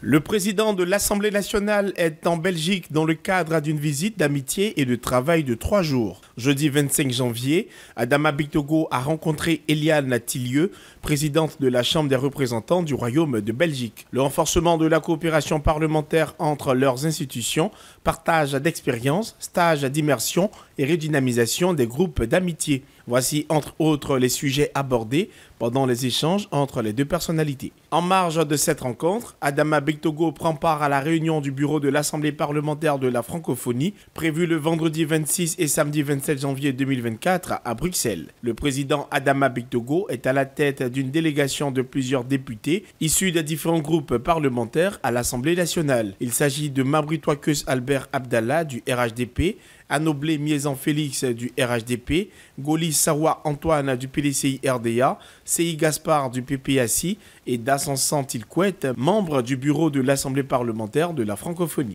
Le président de l'Assemblée nationale est en Belgique dans le cadre d'une visite d'amitié et de travail de trois jours jeudi 25 janvier, Adama Bitogo a rencontré Eliane Tillieu, présidente de la Chambre des représentants du Royaume de Belgique. Le renforcement de la coopération parlementaire entre leurs institutions, partage d'expériences, stages d'immersion et redynamisation des groupes d'amitié. Voici entre autres les sujets abordés pendant les échanges entre les deux personnalités. En marge de cette rencontre, Adama Bictogo prend part à la réunion du bureau de l'Assemblée parlementaire de la francophonie prévue le vendredi 26 et samedi 27 janvier 2024 à Bruxelles. Le président Adama Togo est à la tête d'une délégation de plusieurs députés issus de différents groupes parlementaires à l'Assemblée nationale. Il s'agit de Mabri Albert Abdallah du RHDP, Anoblé Miezan Félix du RHDP, Goli Sawa Antoine du PDCI RDA, CI Gaspard du PPACI et Dassan Tilkouet, membre du bureau de l'Assemblée parlementaire de la francophonie.